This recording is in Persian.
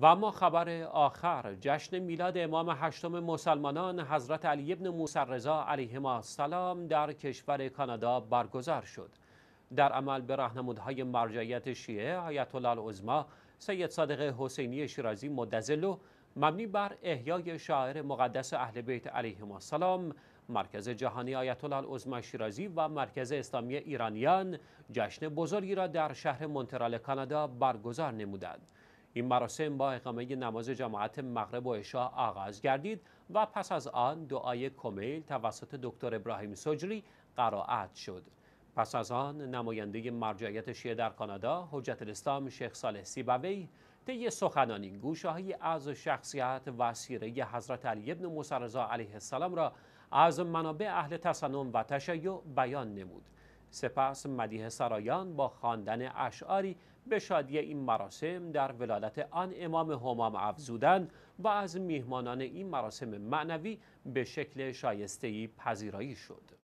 و اما خبر آخر جشن میلاد امام هشتم مسلمانان حضرت علی ابن موسی رضا علیهما السلام در کشور کانادا برگزار شد در عمل به راهنمودهای مرجعیت شیعه آیت الله سید صادق حسینی شیرازی مدزلو مبنی بر احیای شاعر مقدس اهل بیت ما السلام مرکز جهانی آیت الله العظما شیرازی و مرکز اسلامی ایرانیان جشن بزرگی را در شهر مونترال کانادا برگزار نمودند این مراسم با اقامه نماز جماعت مغرب و عشا آغاز گردید و پس از آن دعای کمیل توسط دکتر ابراهیم سجری قرائت شد. پس از آن نماینده مرجعیت شیعه در کانادا حجت الاسلام شیخ صالح سیبوی طی سخنانی گوشههایی از شخصیت و سیره حضرت علی ابن موسی علیه السلام را از منابع اهل تصنم و تشیع بیان نمود سپس مدیه سرایان با خواندن اشعاری به شادی این مراسم در ولادت آن امام همام افزودن و از میهمانان این مراسم معنوی به شکل شایستهی پذیرایی شد.